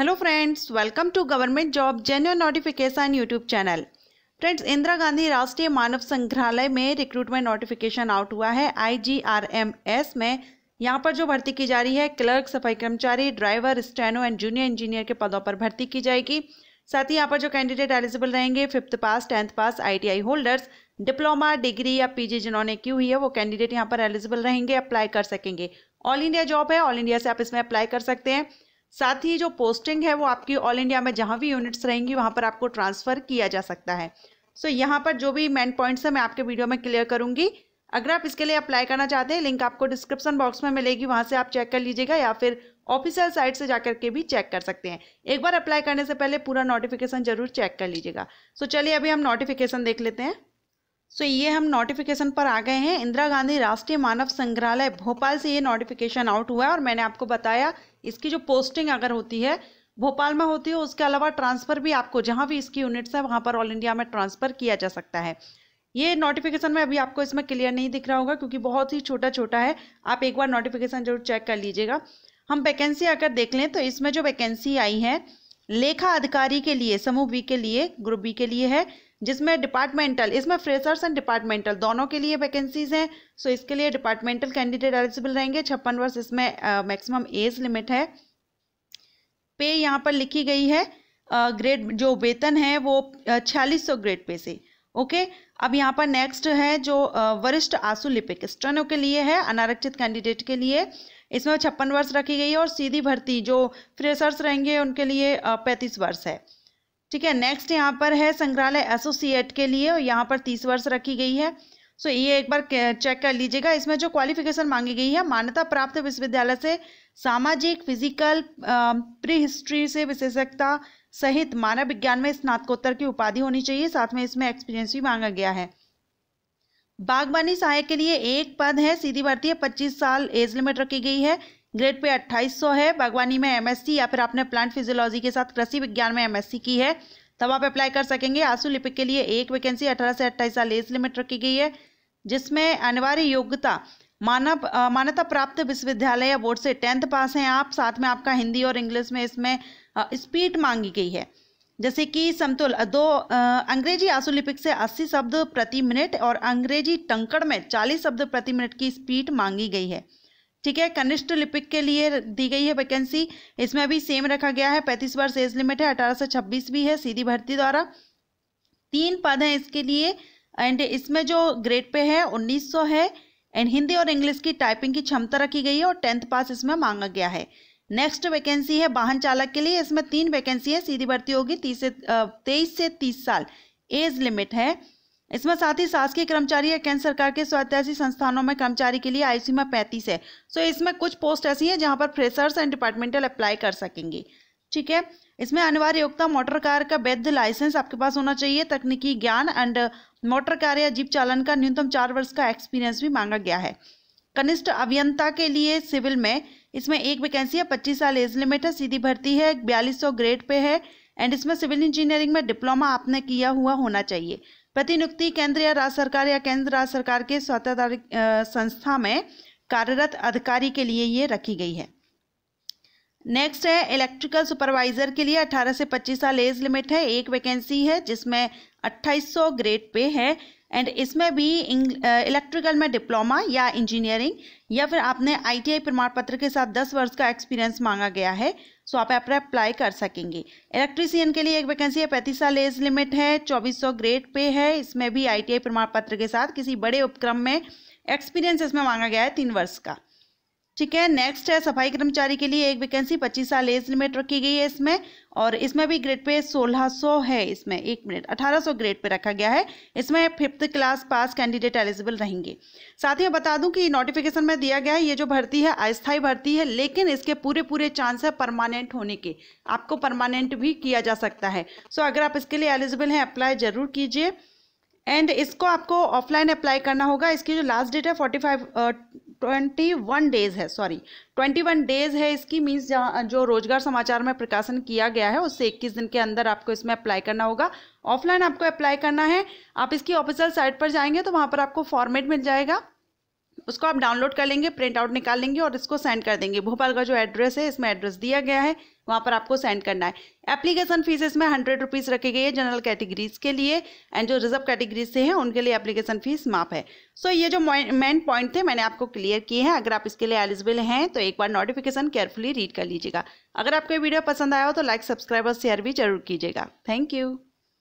Hello friends welcome to government job genuine notification YouTube channel friends Indira Gandhi Rashtriya Manav संग्रहालय में recruitment notification out हुआ है आईजीआरएमएस में यहाँ पर जो भर्ती की जा रही है क्लर्क सफाई कर्मचारी driver steno and junior engineer के पदों पर भर्ती की जाएगी साथ ही यहाँ पर जो कैंडिडेट एलिजिबल रहेंगे fifth pass tenth pass I holders diploma degree या पी जिन्होंने की हुई है वो कैंडिडेट यहाँ पर एलिजिबल रहेंगे अप्लाई कर सकेंगे ऑल इंडिया जॉब है ऑल इंडिया से आप इसमें अप्लाई कर सकते हैं साथ ही जो पोस्टिंग है वो आपकी ऑल इंडिया में जहाँ भी यूनिट्स रहेंगी वहाँ पर आपको ट्रांसफ़र किया जा सकता है सो so, यहाँ पर जो भी मेन पॉइंट्स है मैं आपके वीडियो में क्लियर करूँगी अगर आप इसके लिए अप्लाई करना चाहते हैं लिंक आपको डिस्क्रिप्शन बॉक्स में मिलेगी वहाँ से आप चेक कर लीजिएगा या फिर ऑफिशियल साइट से जाकर के भी चेक कर सकते हैं एक बार अप्लाई करने से पहले पूरा नोटिफिकेशन जरूर चेक कर लीजिएगा सो so, चलिए अभी हम नोटिफिकेशन देख लेते हैं सो so, ये हम नोटिफिकेशन पर आ गए हैं इंदिरा गांधी राष्ट्रीय मानव संग्रहालय भोपाल से ये नोटिफिकेशन आउट हुआ है और मैंने आपको बताया इसकी जो पोस्टिंग अगर होती है भोपाल में होती है उसके अलावा ट्रांसफ़र भी आपको जहाँ भी इसकी यूनिट्स है वहाँ पर ऑल इंडिया में ट्रांसफ़र किया जा सकता है ये नोटिफिकेशन में अभी आपको इसमें क्लियर नहीं दिख रहा होगा क्योंकि बहुत ही छोटा छोटा है आप एक बार नोटिफिकेशन जरूर चेक कर लीजिएगा हम वैकेंसी अगर देख लें तो इसमें जो वैकेंसी आई है लेखा अधिकारी के लिए समूह बी के लिए ग्रुप बी के लिए है जिसमें डिपार्टमेंटल इसमें फ्रेशर्स एंड डिपार्टमेंटल दोनों के लिए वैकेंसीज हैं सो so इसके लिए डिपार्टमेंटल कैंडिडेट एलिजिबल रहेंगे छप्पन वर्ष इसमें मैक्सिमम एज लिमिट है पे यहाँ पर लिखी गई है ग्रेड uh, जो वेतन है वो छियालीस सौ ग्रेड पे से ओके okay? अब यहाँ पर नेक्स्ट है जो वरिष्ठ आंसू लिपिक स्टनों के लिए है अनारक्षित कैंडिडेट के लिए इसमें छप्पन वर्ष रखी गई है और सीधी भर्ती जो फ्रेशर्स रहेंगे उनके लिए पैंतीस वर्ष है ठीक है नेक्स्ट यहाँ पर है संग्रहालय एसोसिएट के लिए और यहाँ पर तीस वर्ष रखी गई है सो so, ये एक बार चेक कर लीजिएगा इसमें जो क्वालिफिकेशन मांगी गई है मान्यता प्राप्त विश्वविद्यालय से सामाजिक फिजिकल प्री हिस्ट्री से विशेषज्ञता सहित मानव विज्ञान में स्नातकोत्तर की उपाधि होनी चाहिए साथ में इसमें एक्सपीरियंस भी मांगा गया है बागवानी सहायक के लिए एक पद है सीधी भर्ती है पच्चीस साल एज लिमिट रखी गई है ग्रेड पे 2800 है बागवानी में एमएससी या फिर आपने प्लांट फिजियोलॉजी के साथ कृषि विज्ञान में एमएससी की है तब आप अप्लाई कर सकेंगे आंसू लिपिक के लिए एक वैकेंसी अठारह से अट्ठाईस साल एज लिमिट रखी गई है जिसमें अनिवार्य योग्यता मानव मान्यता प्राप्त विश्वविद्यालय या बोर्ड से टेंथ पास हैं आप साथ में आपका हिंदी और इंग्लिश में इसमें स्पीड मांगी गई है जैसे कि समतुल दो अंग्रेजी लिपिक से अस्सी शब्द प्रति मिनट और अंग्रेजी टंकड़ में चालीस शब्द प्रति मिनट की स्पीड मांगी गई है ठीक है कनिष्ठ लिपिक के लिए दी गई है वैकेंसी इसमें भी सेम रखा गया है पैंतीस वर्ष एज लिमिट है अठारह से छब्बीस भी है सीधी भर्ती द्वारा तीन पद हैं इसके लिए एंड इसमें जो ग्रेड पे है सौ है एंड हिंदी और इंग्लिश की टाइपिंग की क्षमता रखी गई है और टेंथ पास इसमें मांगा गया है नेक्स्ट वैकेंसी है वाहन चालक के लिए इसमें तीन वैकेंसी है सीधी भर्ती होगी तीस से तेईस से तीस साल एज लिमिट है इसमें साथ ही शासकीय कर्मचारी या केंद्र सरकार के स्वायत्तशासी संस्थानों में कर्मचारी के लिए आयु सीमा पैंतीस है सो इसमें कुछ पोस्ट ऐसी हैं जहां पर फ्रेशर्स एंड डिपार्टमेंटल अप्लाई कर सकेंगे ठीक है इसमें अनिवार्य योग्यता मोटर कार का वैध लाइसेंस आपके पास होना चाहिए तकनीकी ज्ञान एंड मोटर कार या जीप चालन का न्यूनतम चार वर्ष का एक्सपीरियंस भी मांगा गया है कनिष्ठ अभियंता के लिए सिविल में इसमें एक वैकेंसी है पच्चीस साल एज लिमिट है सीधी भर्ती है बयालीस सौ ग्रेड पे है एंड इसमें सिविल इंजीनियरिंग में डिप्लोमा आपने किया हुआ होना चाहिए प्रतिनियुक्ति केंद्र या राज्य सरकार या केंद्र राज्य सरकार के स्वतंत्र संस्था में कार्यरत अधिकारी के लिए ये रखी गई है नेक्स्ट है इलेक्ट्रिकल सुपरवाइजर के लिए 18 से 25 साल एज लिमिट है एक वैकेंसी है जिसमें 2800 ग्रेड पे है एंड इसमें भी इलेक्ट्रिकल में डिप्लोमा या इंजीनियरिंग या फिर आपने आईटीआई प्रमाण पत्र के साथ 10 वर्ष का एक्सपीरियंस मांगा गया है सो आप अप्लाई कर सकेंगे इलेक्ट्रीसियन के लिए एक वैकेंसी है पैंतीस साल एज लिमिट है चौबीस ग्रेड पे है इसमें भी आई प्रमाण पत्र के साथ किसी बड़े उपक्रम में एक्सपीरियंस इसमें मांगा गया है तीन वर्ष का ठीक है नेक्स्ट है सफाई कर्मचारी के लिए एक वैकेंसी पच्चीस साल एज लिमिट रखी गई है इसमें और इसमें भी ग्रेड पे 1600 है इसमें एक मिनट 1800 ग्रेड पे रखा गया है इसमें fifth class pass candidate eligible रहेंगे साथ ही मैं बता दूं कि नोटिफिकेशन में दिया गया है ये जो भर्ती है अस्थायी भर्ती है लेकिन इसके पूरे पूरे चांस है परमानेंट होने के आपको परमानेंट भी किया जा सकता है सो अगर आप इसके लिए एलिजिबल हैं अप्लाई जरूर कीजिए एंड इसको आपको ऑफलाइन अप्लाई करना होगा इसकी जो लास्ट डेट है forty five twenty one days है सॉरी ट्वेंटी वन डेज है इसकी मीन्स जो रोजगार समाचार में प्रकाशन किया गया है उससे इक्कीस दिन के अंदर आपको इसमें अप्लाई करना होगा ऑफलाइन आपको अप्लाई करना है आप इसकी ऑफिशियल साइट पर जाएंगे तो वहाँ पर आपको फॉर्मेट मिल जाएगा उसको आप डाउनलोड कर लेंगे प्रिंट आउट निकाल लेंगे और इसको सेंड कर देंगे भोपाल का जो एड्रेस है इसमें एड्रेस दिया गया है वहाँ पर आपको सेंड करना है एप्लीकेशन फीस इसमें हंड्रेड रुपीज़ रखी गई है जनरल कैटेगरीज के लिए एंड जो रिजर्व कैटेगरीज से हैं उनके लिए एप्लीकेशन फीस माफ है सो so, ये जो मेन पॉइंट थे मैंने आपको क्लियर किए हैं अगर आप इसके लिए एलिजिबल हैं तो एक बार नोटिफिकेशन केयरफुली रीड कर लीजिएगा अगर आपको वीडियो पसंद आया हो तो लाइक सब्सक्राइब और शेयर भी जरूर कीजिएगा थैंक यू